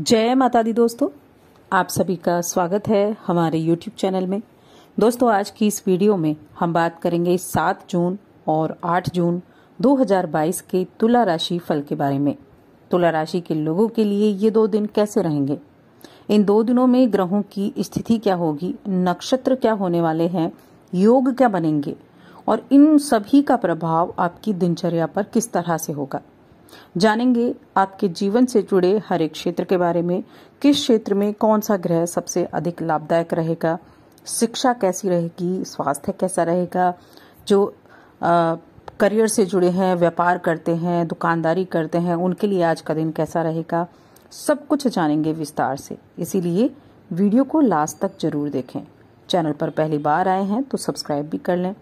जय माता दी दोस्तों आप सभी का स्वागत है हमारे YouTube चैनल में दोस्तों आज की इस वीडियो में हम बात करेंगे 7 जून और 8 जून 2022 के तुला राशि फल के बारे में तुला राशि के लोगों के लिए ये दो दिन कैसे रहेंगे इन दो दिनों में ग्रहों की स्थिति क्या होगी नक्षत्र क्या होने वाले हैं योग क्या बनेंगे और इन सभी का प्रभाव आपकी दिनचर्या पर किस तरह से होगा जानेंगे आपके जीवन से जुड़े हर एक क्षेत्र के बारे में किस क्षेत्र में कौन सा ग्रह सबसे अधिक लाभदायक रहेगा शिक्षा कैसी रहेगी स्वास्थ्य कैसा रहेगा जो आ, करियर से जुड़े हैं व्यापार करते हैं दुकानदारी करते हैं उनके लिए आज का दिन कैसा रहेगा सब कुछ जानेंगे विस्तार से इसीलिए वीडियो को लास्ट तक जरूर देखें चैनल पर पहली बार आए हैं तो सब्सक्राइब भी कर लें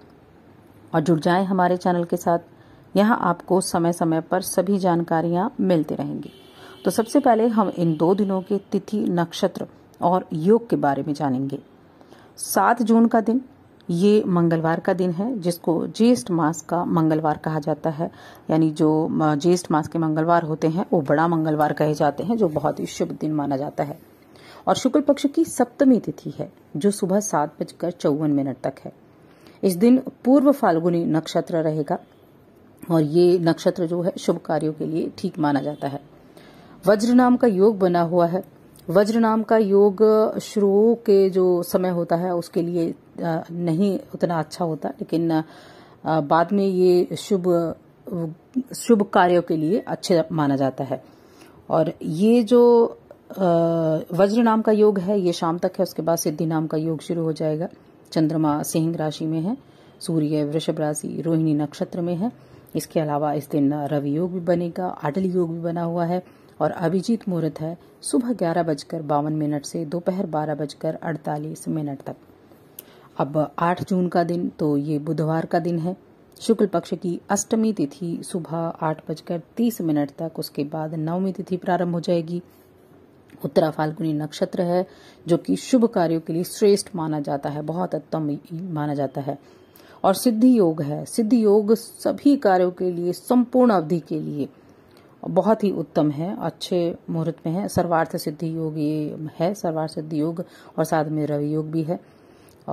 और जुड़ जाएं हमारे चैनल के साथ यहाँ आपको समय समय पर सभी जानकारियाँ मिलती रहेंगी तो सबसे पहले हम इन दो दिनों के तिथि नक्षत्र और योग के बारे में जानेंगे सात जून का दिन ये मंगलवार का दिन है जिसको ज्येष्ठ मास का मंगलवार कहा जाता है यानी जो ज्येष्ठ मास के मंगलवार होते हैं वो बड़ा मंगलवार कहे जाते हैं जो बहुत ही शुभ दिन माना जाता है और शुक्ल पक्ष की सप्तमी तिथि है जो सुबह सात बजकर चौवन मिनट तक है इस दिन पूर्व फाल्गुनी नक्षत्र रहेगा और ये नक्षत्र जो है शुभ कार्यों के लिए ठीक माना जाता है वज्र नाम का योग बना हुआ है वज्र नाम का योग शुरू के जो समय होता है उसके लिए नहीं उतना अच्छा होता लेकिन बाद में ये शुभ शुभ कार्यों के लिए अच्छे माना जाता है और ये जो वज्र नाम का योग है ये शाम तक है उसके बाद सिद्धि नाम का योग शुरू हो जाएगा चंद्रमा सिंह राशि में है सूर्य वृषभ राशि रोहिणी नक्षत्र में है इसके अलावा इस दिन रवि योग भी बनेगा अटल योग भी बना हुआ है और अभिजीत मुहूर्त है सुबह ग्यारह बजकर बावन मिनट से दोपहर बारह बजकर अड़तालीस मिनट तक अब आठ जून का दिन तो ये बुधवार का दिन है शुक्ल पक्ष की अष्टमी तिथि सुबह आठ बजकर तीस मिनट तक उसके बाद नवमी तिथि प्रारंभ हो जाएगी उत्तरा फाल्गुनी नक्षत्र है जो कि शुभ कार्यों के लिए श्रेष्ठ माना जाता है बहुत उत्तम माना जाता है और सिद्धि योग है सिद्धि योग सभी कार्यों के लिए संपूर्ण अवधि के लिए बहुत ही उत्तम है अच्छे मुहूर्त में है सर्वार्थ सिद्धि योग ये है सर्वार्थ सिद्धि योग और साथ में रवि योग भी है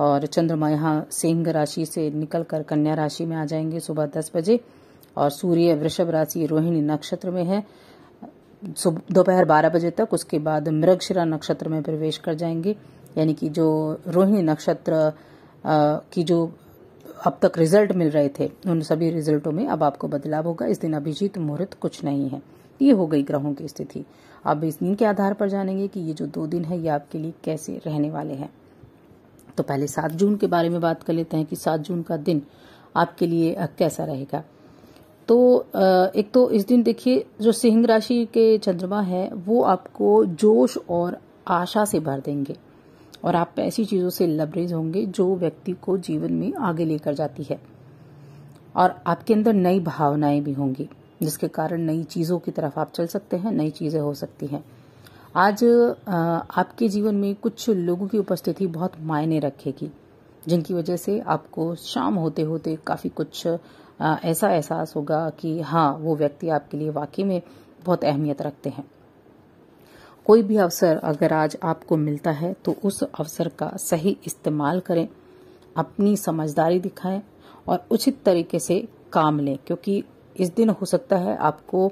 और चंद्रमा यहाँ सिंह राशि से निकलकर कन्या राशि में आ जाएंगे सुबह दस बजे और सूर्य वृषभ राशि रोहिणी नक्षत्र में है दोपहर बारह बजे तक उसके बाद मृगशिरा नक्षत्र में प्रवेश कर जाएंगे यानी कि जो रोहिणी नक्षत्र की जो अब तक रिजल्ट मिल रहे थे उन सभी रिजल्टों में अब आपको बदलाव होगा इस दिन अभिजीत मुहूर्त कुछ नहीं है ये हो गई ग्रहों की स्थिति अब इस दिन के आधार पर जानेंगे कि ये जो दो दिन है ये आपके लिए कैसे रहने वाले हैं तो पहले सात जून के बारे में बात कर लेते हैं कि सात जून का दिन आपके लिए कैसा रहेगा तो एक तो इस दिन देखिए जो सिंह राशि के चंद्रमा है वो आपको जोश और आशा से भर देंगे और आप ऐसी चीज़ों से लबरेज होंगे जो व्यक्ति को जीवन में आगे लेकर जाती है और आपके अंदर नई भावनाएं भी होंगी जिसके कारण नई चीज़ों की तरफ आप चल सकते हैं नई चीज़ें हो सकती हैं आज आपके जीवन में कुछ लोगों की उपस्थिति बहुत मायने रखेगी जिनकी वजह से आपको शाम होते होते काफ़ी कुछ ऐसा एहसास होगा कि हाँ वो व्यक्ति आपके लिए वाकई में बहुत अहमियत रखते हैं कोई भी अवसर अगर आज आपको मिलता है तो उस अवसर का सही इस्तेमाल करें अपनी समझदारी दिखाएं और उचित तरीके से काम लें क्योंकि इस दिन हो सकता है आपको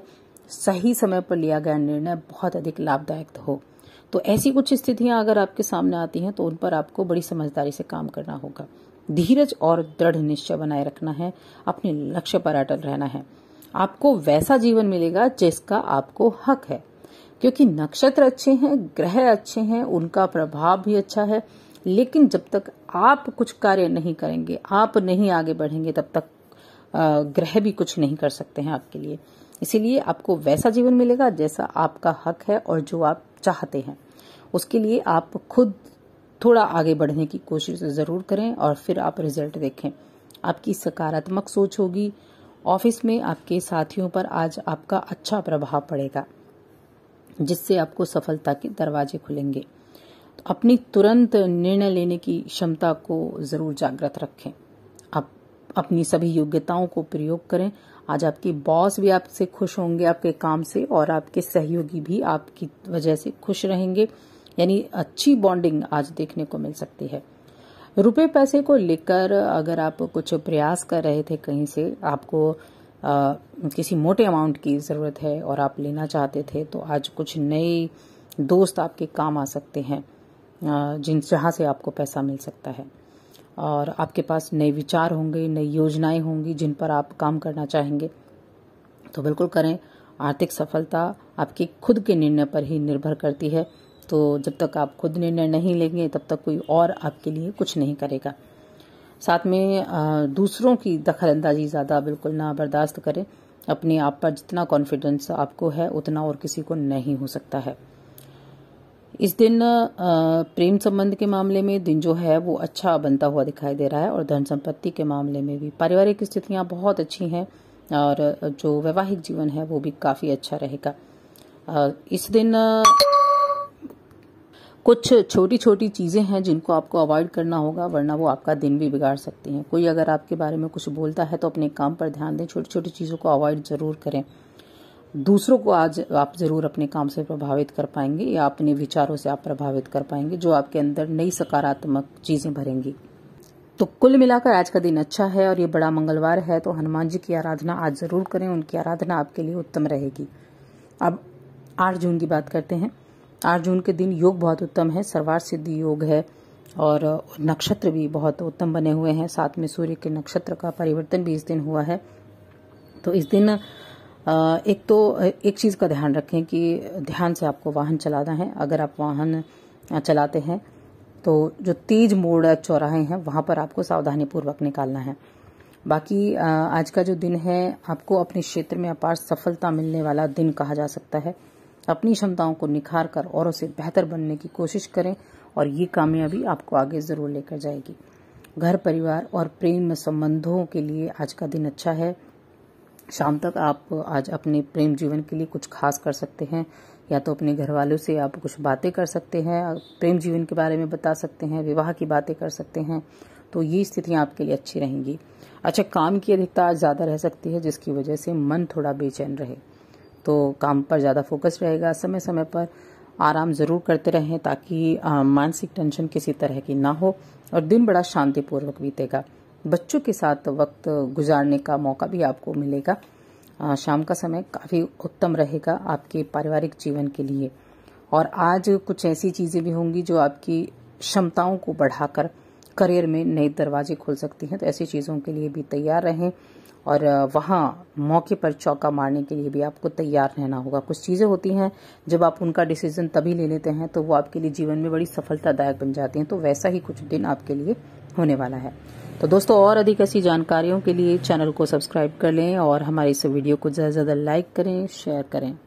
सही समय पर लिया गया निर्णय बहुत अधिक लाभदायक हो तो ऐसी कुछ स्थितियां अगर आपके सामने आती हैं तो उन पर आपको बड़ी समझदारी से काम करना होगा धीरज और दृढ़ निश्चय बनाए रखना है अपने लक्ष्य पर अटल रहना है आपको वैसा जीवन मिलेगा जिसका आपको हक है क्योंकि नक्षत्र अच्छे हैं ग्रह अच्छे हैं उनका प्रभाव भी अच्छा है लेकिन जब तक आप कुछ कार्य नहीं करेंगे आप नहीं आगे बढ़ेंगे तब तक ग्रह भी कुछ नहीं कर सकते हैं आपके लिए इसीलिए आपको वैसा जीवन मिलेगा जैसा आपका हक है और जो आप चाहते हैं उसके लिए आप खुद थोड़ा आगे बढ़ने की कोशिश ज़रूर करें और फिर आप रिजल्ट देखें आपकी सकारात्मक सोच होगी ऑफिस में आपके साथियों पर आज आपका अच्छा प्रभाव पड़ेगा जिससे आपको सफलता के दरवाजे खुलेंगे तो अपनी तुरंत निर्णय लेने की क्षमता को जरूर जागृत रखें आप अपनी सभी योग्यताओं को प्रयोग करें आज आपकी बॉस भी आपसे खुश होंगे आपके काम से और आपके सहयोगी भी आपकी वजह से खुश रहेंगे यानी अच्छी बॉन्डिंग आज देखने को मिल सकती है रुपए पैसे को लेकर अगर आप कुछ प्रयास कर रहे थे कहीं से आपको आ, किसी मोटे अमाउंट की ज़रूरत है और आप लेना चाहते थे तो आज कुछ नए दोस्त आपके काम आ सकते हैं जिन जहाँ से आपको पैसा मिल सकता है और आपके पास नए विचार होंगे नई योजनाएं होंगी जिन पर आप काम करना चाहेंगे तो बिल्कुल करें आर्थिक सफलता आपके खुद के निर्णय पर ही निर्भर करती है तो जब तक आप खुद निर्णय नहीं लेंगे तब तक कोई और आपके लिए कुछ नहीं करेगा साथ में दूसरों की दखल अंदाजी ज़्यादा बिल्कुल ना बर्दाश्त करें अपने आप पर जितना कॉन्फिडेंस आपको है उतना और किसी को नहीं हो सकता है इस दिन प्रेम संबंध के मामले में दिन जो है वो अच्छा बनता हुआ दिखाई दे रहा है और धन संपत्ति के मामले में भी पारिवारिक स्थितियां बहुत अच्छी हैं और जो वैवाहिक जीवन है वो भी काफ़ी अच्छा रहेगा इस दिन कुछ छोटी छोटी चीज़ें हैं जिनको आपको अवॉइड करना होगा वरना वो आपका दिन भी बिगाड़ सकती हैं कोई अगर आपके बारे में कुछ बोलता है तो अपने काम पर ध्यान दें छोटी छोटी चीज़ों को अवॉइड ज़रूर करें दूसरों को आज आप ज़रूर अपने काम से प्रभावित कर पाएंगे या अपने विचारों से आप प्रभावित कर पाएंगे जो आपके अंदर नई सकारात्मक चीज़ें भरेंगी तो कुल मिलाकर आज का दिन अच्छा है और ये बड़ा मंगलवार है तो हनुमान जी की आराधना आज ज़रूर करें उनकी आराधना आपके लिए उत्तम रहेगी अब आठ जून की बात करते हैं आठ जून के दिन योग बहुत उत्तम है सर्वार सिद्धि योग है और नक्षत्र भी बहुत उत्तम बने हुए हैं साथ में सूर्य के नक्षत्र का परिवर्तन भी इस दिन हुआ है तो इस दिन एक तो एक चीज़ का ध्यान रखें कि ध्यान से आपको वाहन चलाना है अगर आप वाहन चलाते हैं तो जो तेज मोड़ चौराहे हैं वहां पर आपको सावधानी पूर्वक निकालना है बाकी आज का जो दिन है आपको अपने क्षेत्र में अपार सफलता मिलने वाला दिन कहा जा सकता है अपनी क्षमताओं को निखार कर औरों से बेहतर बनने की कोशिश करें और ये कामयाबी आपको आगे ज़रूर लेकर जाएगी घर परिवार और प्रेम संबंधों के लिए आज का दिन अच्छा है शाम तक आप आज अपने प्रेम जीवन के लिए कुछ खास कर सकते हैं या तो अपने घर वालों से आप कुछ बातें कर सकते हैं प्रेम जीवन के बारे में बता सकते हैं विवाह की बातें कर सकते हैं तो ये स्थितियाँ आपके लिए अच्छी रहेंगी अच्छा काम की अधिकता आज ज़्यादा रह सकती है जिसकी वजह से मन थोड़ा बेचैन रहे तो काम पर ज़्यादा फोकस रहेगा समय समय पर आराम ज़रूर करते रहें ताकि मानसिक टेंशन किसी तरह की ना हो और दिन बड़ा शांतिपूर्वक बीतेगा बच्चों के साथ वक्त गुजारने का मौका भी आपको मिलेगा आ, शाम का समय काफ़ी उत्तम रहेगा आपके पारिवारिक जीवन के लिए और आज कुछ ऐसी चीज़ें भी होंगी जो आपकी क्षमताओं को बढ़ाकर करियर में नए दरवाजे खोल सकती हैं तो ऐसी चीज़ों के लिए भी तैयार रहें और वहाँ मौके पर चौका मारने के लिए भी आपको तैयार रहना होगा कुछ चीज़ें होती हैं जब आप उनका डिसीजन तभी ले लेते हैं तो वो आपके लिए जीवन में बड़ी सफलतादायक बन जाती हैं तो वैसा ही कुछ दिन आपके लिए होने वाला है तो दोस्तों और अधिक ऐसी जानकारियों के लिए चैनल को सब्सक्राइब कर लें और हमारे इस वीडियो को ज़्यादा से ज़्यादा लाइक करें शेयर करें